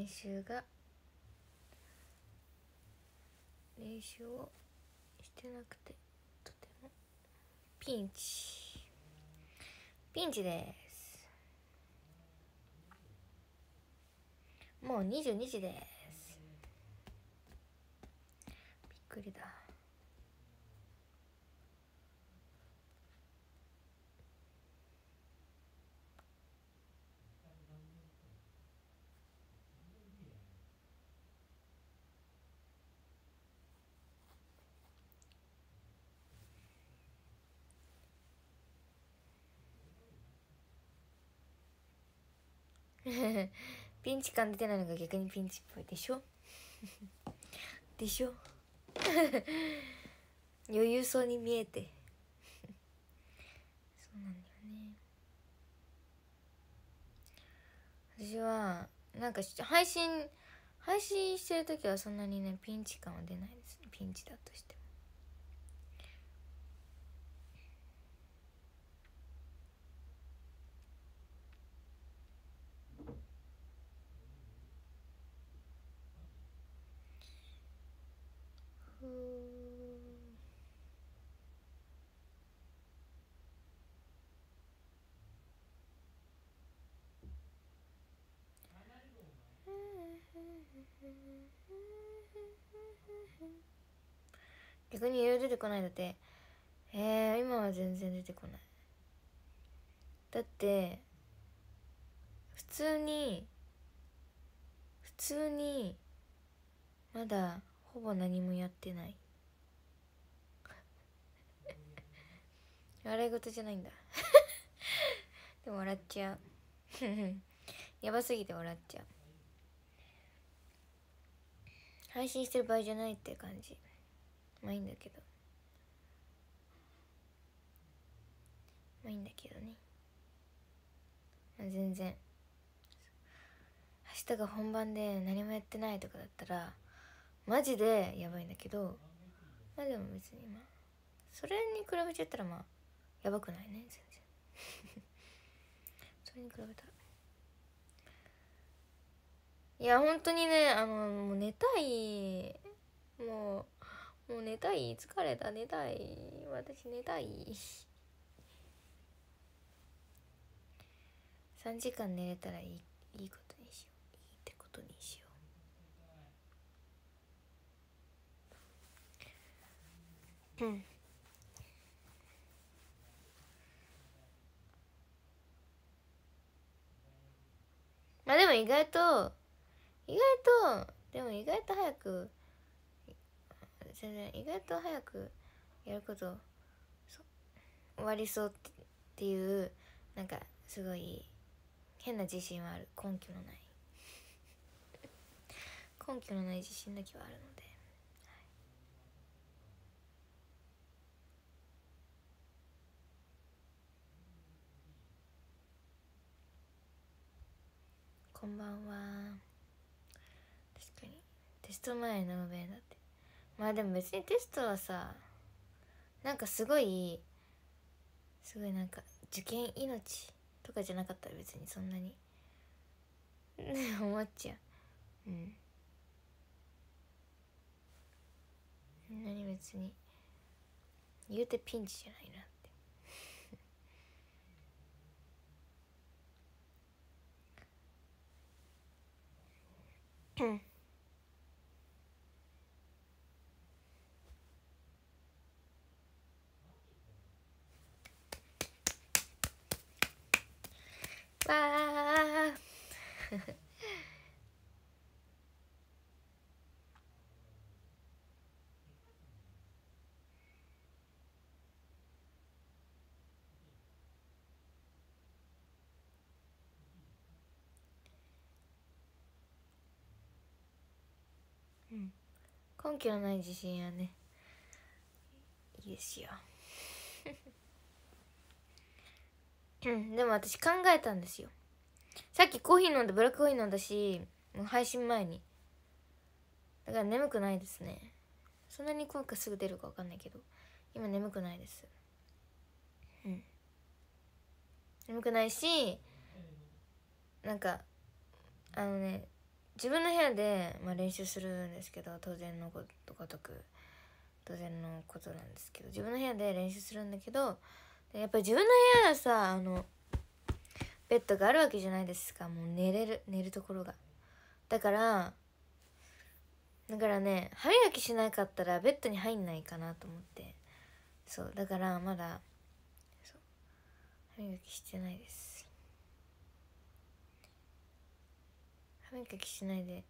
練習が練習をしてなくてとてもピンチピンチですもう22時ですびっくりだピンチ感出てないのが逆にピンチっぽいでしょ でしょ 余裕そうに見えて そうなんだよね私はなんか配信配信してる時はそんなにねピンチ感は出ないです、ね、ピンチだとしても逆にいろいろ出てこないだってえー、今は全然出てこないだって普通に普通にまだほぼ何もやってない笑い事じゃないんだでも笑っちゃうやばすぎて笑っちゃう配信してる場合じゃないって感じまあいいんだけどまあいいんだけどね、まあ、全然明日が本番で何もやってないとかだったらマジでやばいんだけどまあでも別にまあそれに比べちゃったらまあやばくないね全然 それに比べたらいや本当にねあのもう寝たいもうもう寝たい疲れた寝たい私寝たい3時間寝れたらいいいいことにしよういいってことにしようまあでも意外と意外とでも意外と早く全然意外と早くやること終わりそうっていうなんかすごい変な自信はある根拠のない根拠のない自信だけはあるので。こんばんは確かにテスト前のべだってまあでも別にテストはさなんかすごいすごいなんか受験命とかじゃなかったら別にそんなに思っちゃううん何んなに別に言うてピンチじゃないなうん根拠のない自信やねいいですよ うんでも私考えたんですよさっきコーヒー飲んでブラックコーヒー飲んだしもう配信前にだから眠くないですねそんなに効果すぐ出るか分かんないけど今眠くないですうん眠くないしなんかあのね自分の部屋で、まあ、練習するんですけど当然のことごとく当然のことなんですけど自分の部屋で練習するんだけどやっぱり自分の部屋はさあのベッドがあるわけじゃないですかもう寝れる寝るところがだからだからね歯磨きしなかったらベッドに入んないかなと思ってそうだからまだ歯磨きしてないです歯磨きしないで、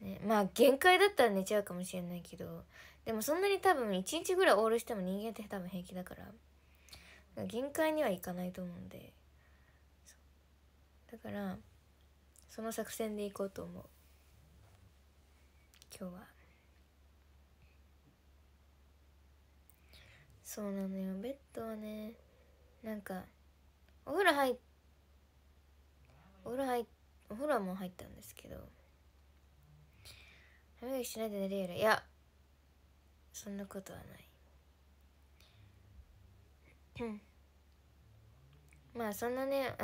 ね、まあ限界だったら寝ちゃうかもしれないけどでもそんなに多分1日ぐらいオールしても人間って多分平気だから限界にはいかないと思うんでだからその作戦でいこうと思う今日は。そうなのよベッドはねなんかお風呂入お風呂入っお風呂はもう入ったんですけど歯磨きしないで寝るよりいやそんなことはないまあそんなね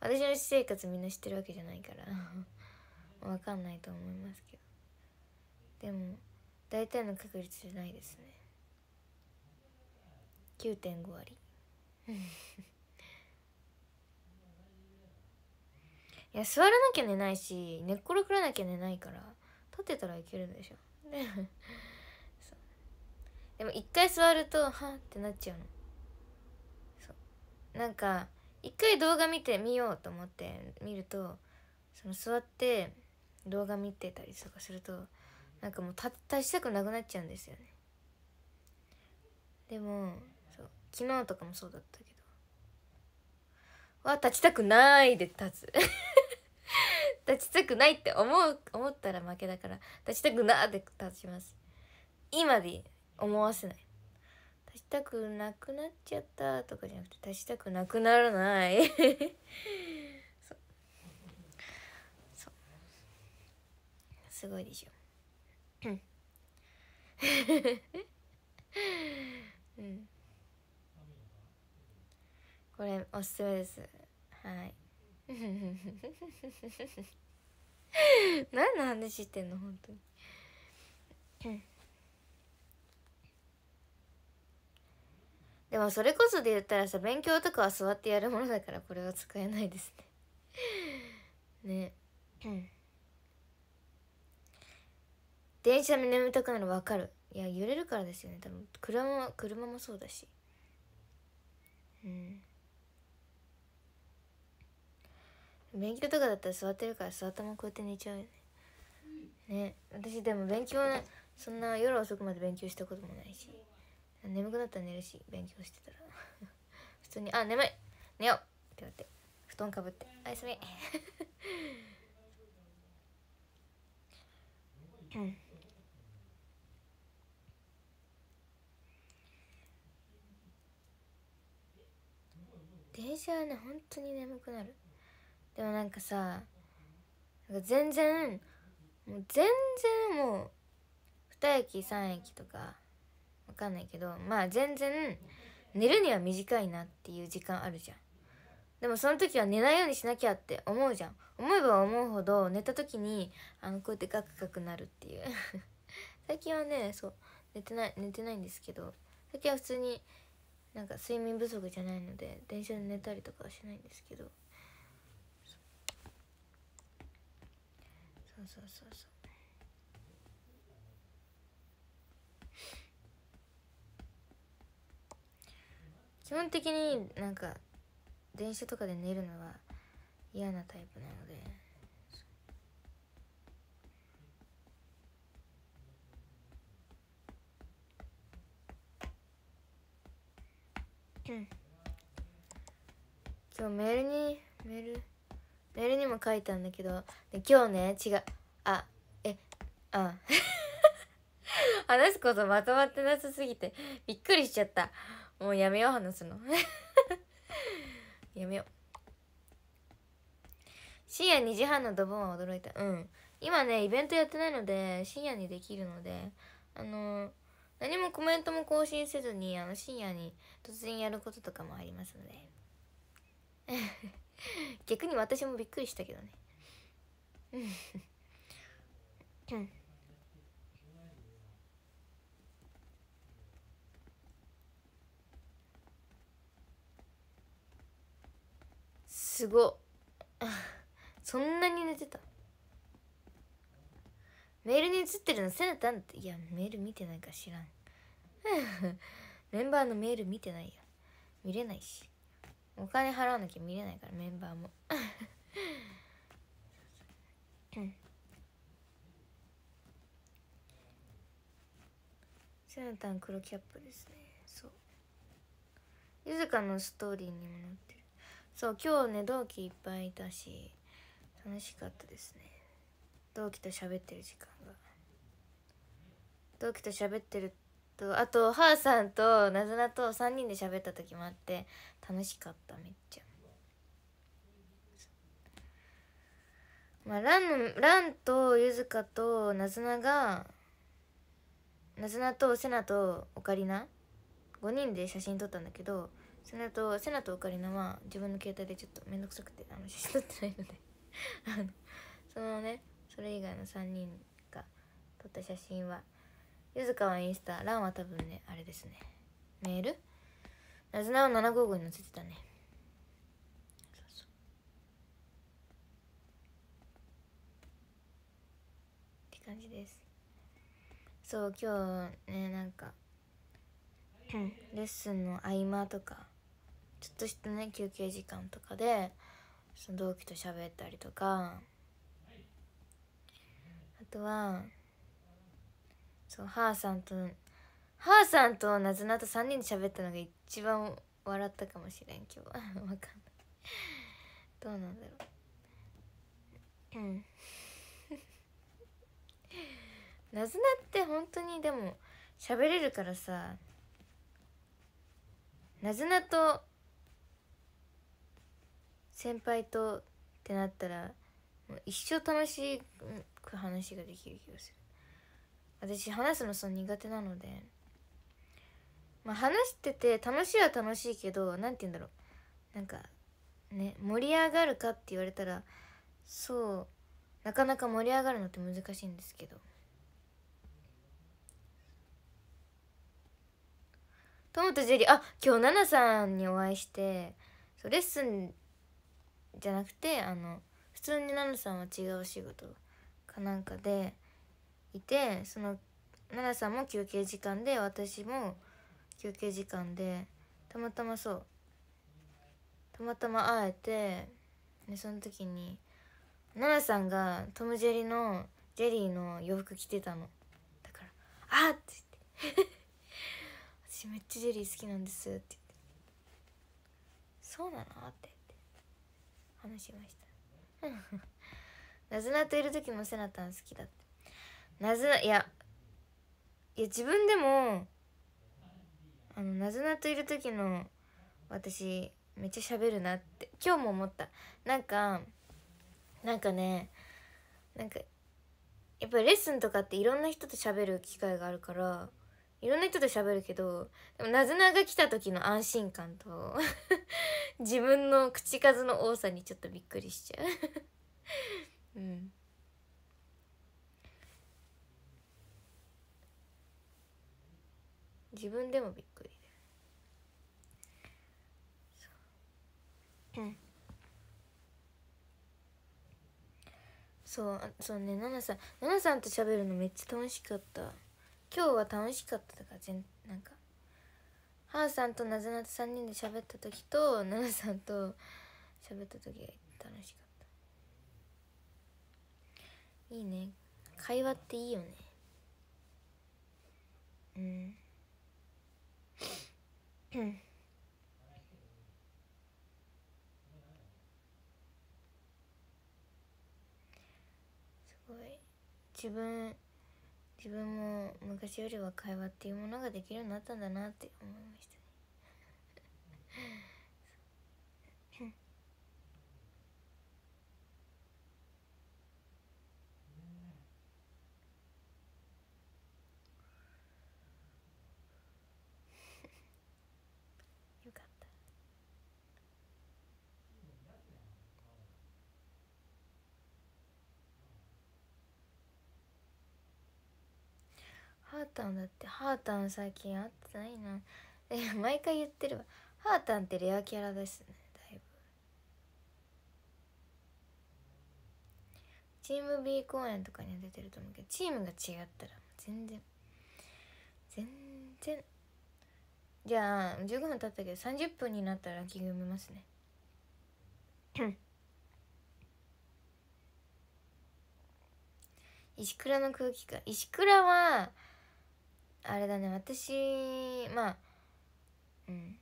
私の私生活みんな知ってるわけじゃないからわかんないと思いますけどでも大体の確率じゃないですね9.5割いや座らなきゃ寝ないし寝っ転がらなきゃ寝ないから立ってたらいけるんでしょ でも一回座るとはってなっちゃうのそうなんか一回動画見てみようと思って見るとその座って動画見てたりとかするとなんかもう立ちたくなくなっちゃうんですよねでもそう昨日とかもそうだったけどは立ちたくないで立つ 立ちたくないって思う思ったら負けだから立ちたくなって立ちます今で思わせない立ちたくなくなっちゃったとかじゃなくて立ちたくなくならない そうそうすごいでしょうんこれおすすめですはい 何の話してんの本当にでもそれこそで言ったらさ勉強とかは座ってやるものだからこれは使えないですねね電車で眠たくなる分かるいや揺れるからですよね多分車車もそうだしうん勉強とかだったら座ってるから座ったままこうやって寝ちゃうよねね私でも勉強そんな夜遅くまで勉強したこともないし眠くなったら寝るし勉強してたら 普通に「あ眠い寝よう!」って言われて布団かぶって「おやすみ」うん電車はね本当に眠くなるでもなんかさ全然もう全然もう2駅3駅とかわかんないけどまあ全然寝るには短いなっていう時間あるじゃんでもその時は寝ないようにしなきゃって思うじゃん思えば思うほど寝た時にあのこうやってガクガクなるっていう 最近はねそう寝てない寝てないんですけど最近は普通になんか睡眠不足じゃないので電車で寝たりとかはしないんですけどそうそうそうそう基本的になんか電車とかで寝るのは嫌なタイプなのでうん今日メールにメールメールにも書いたんだけど今日ね違うあえあ 話すことまとまってなさすぎてびっくりしちゃったもうやめよう話すの やめよう深夜2時半のドボンは驚いたうん今ねイベントやってないので深夜にできるのであのー、何もコメントも更新せずにあの深夜に突然やることとかもありますので 逆に私もびっくりしたけどねうんすご そんなに寝てたメールに写ってるのせなたんっていやメール見てないか知らん メンバーのメール見てないよ見れないしお金払わなきゃ見れないからメンバーもセナタン黒キャップですねそうゆずかのストーリーにもなってるそう今日ね同期いっぱいいたし楽しかったですね同期と喋ってる時間が同期と喋ってるとあとハーさんとなずなと3人で喋った時もあって楽しかっためっちゃ。まあ、ランランとゆずかとなずながなずなとせなとオカリナ5人で写真撮ったんだけどせなとせなとオカリナは自分の携帯でちょっと面倒くさくてあの写真撮ってないので あのそのねそれ以外の3人が撮った写真はゆずかはインスタランは多分ねあれですねメールなずなは755に載せてたねって感じですそう今日ねなんかレッスンの合間とかちょっとしたね休憩時間とかでその同期と喋ったりとかあとはそうハーさんとハーさんとなずなと3人で喋ったのが一番笑ったかもしれん今日は分かんないどうなんだろううんなず なって本当にでも喋れるからさなずなと先輩とってなったら一生楽しく話ができる気がする私話すのそう苦手なのでまあ話してて楽しいは楽しいけど何て言うんだろうなんかね盛り上がるかって言われたらそうなかなか盛り上がるのって難しいんですけどトムとジェリーあ今日奈々さんにお会いしてそうレッスンじゃなくてあの普通に奈々さんは違う仕事かなんかでいてその奈々さんも休憩時間で私も休憩時間でたまたまそうたまたま会えてでその時に奈々さんがトム・ジェリーのジェリーの洋服着てたのだから「あっ!」って言って「私めっちゃジェリー好きなんです」って言って「そうなの?」ってって話しました なずなといる時もセナタン好きだって謎いやいや自分でもあのなずなといる時の私めっちゃ喋るなって今日も思ったなんかなんかねなんかやっぱりレッスンとかっていろんな人と喋る機会があるからいろんな人と喋るけどでもなずなが来た時の安心感と 自分の口数の多さにちょっとびっくりしちゃう うん自分でもびっくりでうんそうそうね奈々さん奈々さんと喋るのめっちゃ楽しかった今日は楽しかっただから全なんか母さんとなぜなぜ3人で喋った時と奈々さんと喋った時が楽しかったいいね会話っていいよねうんすごい自分自分も昔よりは会話っていうものができるようになったんだなって思いましたねハータンだってハータン最近会ってないなえ毎回言ってるわハータンってレアキャラですねだいぶチーム B 公演とかに出てると思うけどチームが違ったら全然全然じゃあ15分経ったけど30分になったらランキング読みますね石倉の空気感石倉はあれだね私まあうん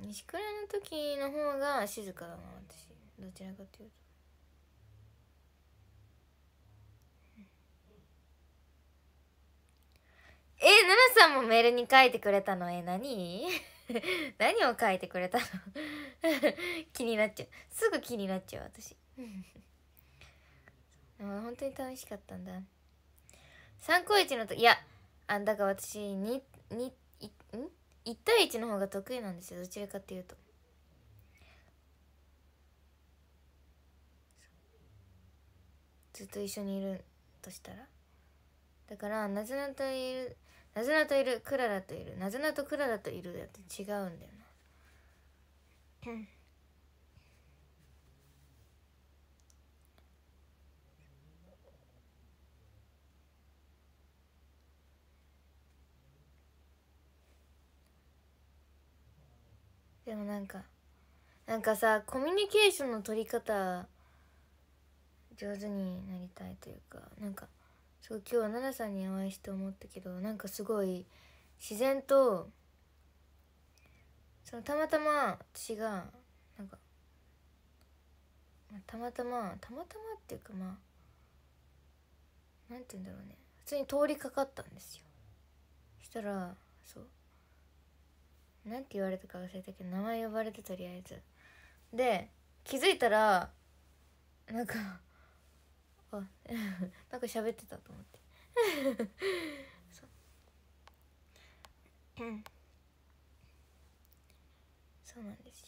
西倉の時の方が静かだな私どちらかというと。え、奈々さんもメールに書いてくれたのえ、何 何を書いてくれたの 気になっちゃう。すぐ気になっちゃう、私。でも 本当に楽しかったんだ。参考一のと、いや、あだから私ににいん1対1の方が得意なんですよどちらかっていうと。ずっと一緒にいるとしたらだからなずなといるなずなといるクララといるなずなとクララといるだって違うんだよな。でもなんかなんかさコミュニケーションの取り方上手になりたいというかなんかすごい今日は奈々さんにお会いして思ったけどなんかすごい自然とそのたまたま私がなんか、たまたまたまたまっていうかまあなんて言うんだろうね普通に通りかかったんですよしたらそう何て言われたか忘れたけど名前呼ばれてとりあえずで気づいたらなんかあ なんか喋ってたと思って そう そうなんですよ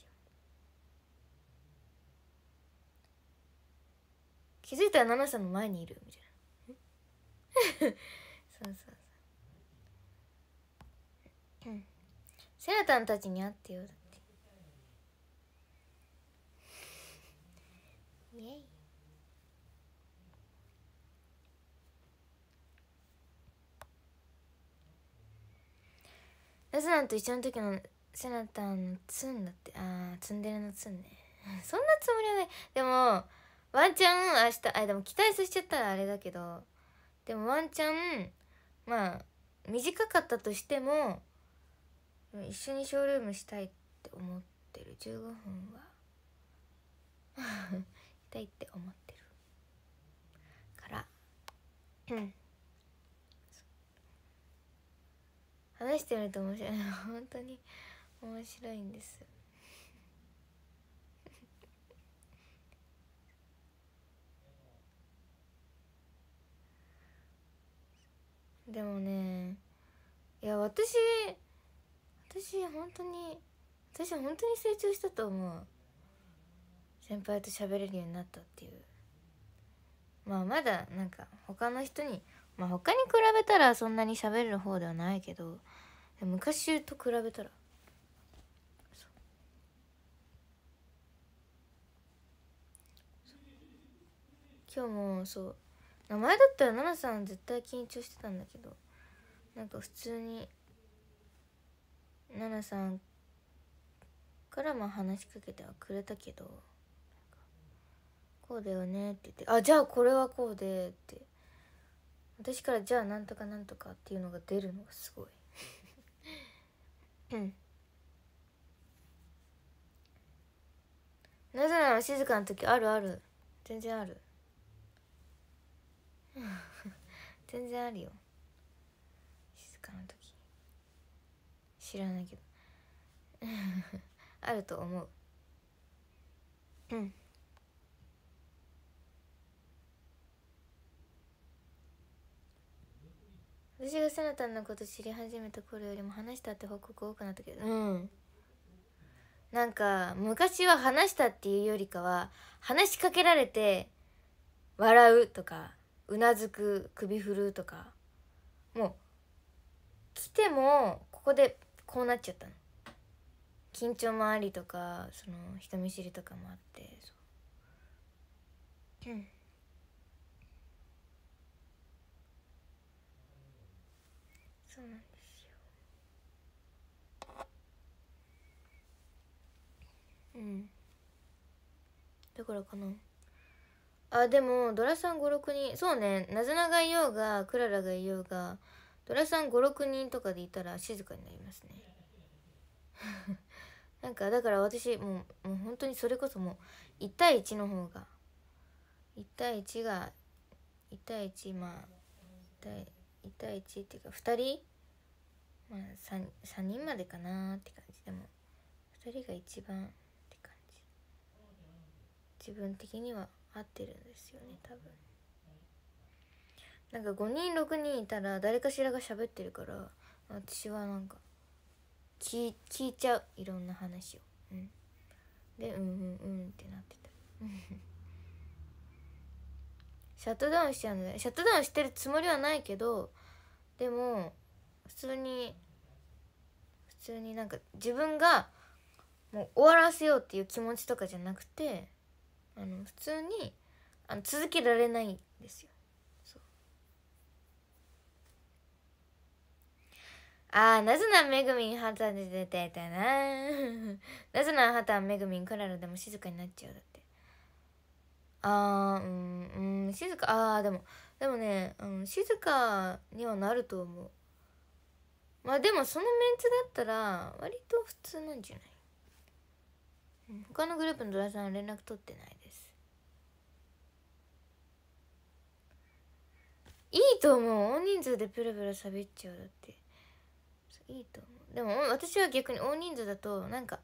気づいたら奈々さんの前にいるみたいな そうそうせやたんたちに会ってよだってイエイラズナンと一緒の時のセナタンツンだってああツンデレのツンね そんなつもりはないでもワンチャン明日あでも期待させちゃったらあれだけどでもワンチャンまあ短かったとしても一緒にショールームしたいって思ってる15分はした いって思ってるからうん話してみると面白い 本当に面白いんですでもねいや私私本当に私は本当に成長したと思う先輩と喋れるようになったっていうまあまだなんか他の人にまあ他に比べたらそんなに喋れる方ではないけど昔と比べたら今日もそう名前だったら奈々さん絶対緊張してたんだけどなんか普通に奈々さんからも話しかけてはくれたけどこうだよねって言って「あじゃあこれはこうで」って私から「じゃあなんとかなんとか」っていうのが出るのがすごいうんなぜなら静かな時あるある全然ある 全然あるよ静かな時知らないけど あると思ううん私がセナタンのこと知り始めた頃よりも話したって報告多くなったけどうんなんか昔は話したっていうよりかは話しかけられて笑うとかうなずく首振るとかもう来てもここでこうなっちゃったの緊張もありとかその人見知りとかもあってそううんそうなんですようんだからかなあでもドラさん56人そうねなぜながいようがクララがいようがドラさん56人とかでいたら静かになりますね なんかだから私もうもう本当にそれこそもう1対1の方が1対1が1対1まあ1対 ,1 対1っていうか2人まあ 3, 3人までかなって感じでも2人が一番って感じ自分的には合ってるんですよね多分。なんか5人6人いたら誰かしらが喋ってるから私はなんか聞聞いちゃういろんな話を、うん、でうんうんうんってなってたシャットダウンしちゃうのでシャットダウンしてるつもりはないけどでも普通に普通になんか自分がもう終わらせようっていう気持ちとかじゃなくてあの普通にあの続けられないんですよああ、なぜなめぐみんはたで出てたな。なぜなはためぐみんクララでも静かになっちゃうだって。ああ、うん、うん、静か、ああ、でも、でもね、うん、静かにはなると思う。まあでもそのメンツだったら、割と普通なんじゃない他のグループのドラさんは連絡取ってないです。いいと思う。大人数でプルプル喋っちゃうだって。いいと思うでも私は逆に大人数だとなんか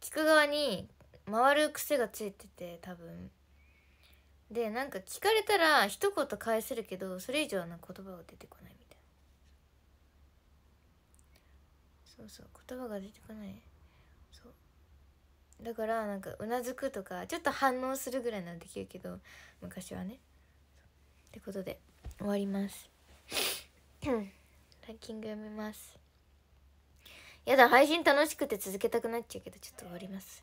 聞く側に回る癖がついてて多分でなんか聞かれたら一言返せるけどそれ以上の言葉が出てこないみたいなそうそう言葉が出てこないそうだからなんかうなずくとかちょっと反応するぐらいならできるけど昔はねってことで終わりますランキング読みますやだ配信楽しくて続けたくなっちゃうけどちょっと終わります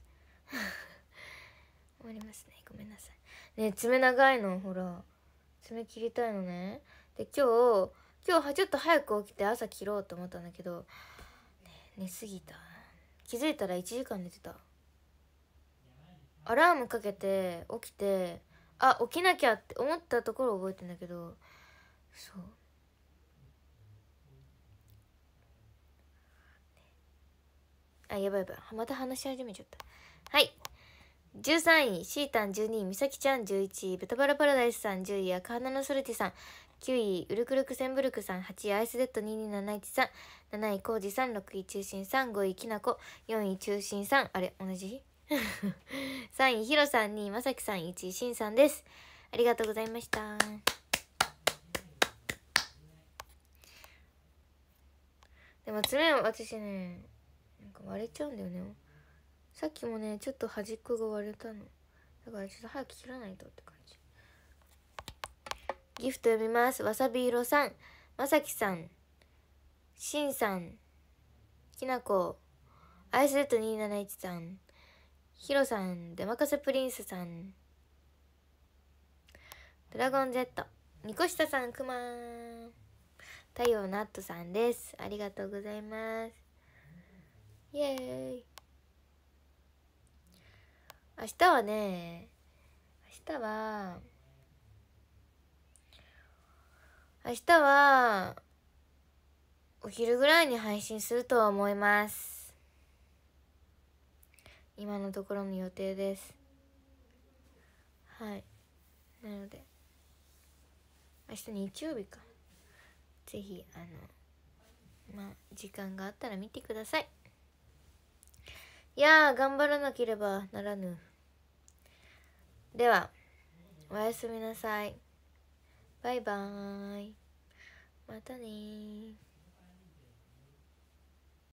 終わりますねごめんなさいね爪長いのほら爪切りたいのねで今日今日はちょっと早く起きて朝切ろうと思ったんだけど、ね、寝すぎた気づいたら1時間寝てたアラームかけて起きてあ起きなきゃって思ったところ覚えてんだけどそうあ、やばいやばい。また話し始めちゃった。はい。13位、シータン12位、みさきちゃん11位、豚バラパラダイスさん10位、赤ナのソルティさん9位、ウルクルクセンブルクさん8位、アイスデッド2271さん7位、コウジさん6位、中心さん5位、きなこ4位、中心さんあれ、同じ3位、ヒロさん2位、まさきさん1位、しんさんです。ありがとうございました。でも、つは私ね、割れちゃうんだよねさっきもねちょっと端っこが割れたのだからちょっと早く切らないとって感じギフト読みますわさび色さんまさきさんしんさんきなこアイッ z 2 7 1さんヒロさんでまかせプリンスさんドラゴン Z ニコシタさんくまーん太陽ナットさんですありがとうございますイエーイ明日はね明日は明日はお昼ぐらいに配信するとは思います今のところの予定ですはいなので明日日曜日か是非あのまあ時間があったら見てくださいいや頑張らなければならぬではおやすみなさいバイバーイまたね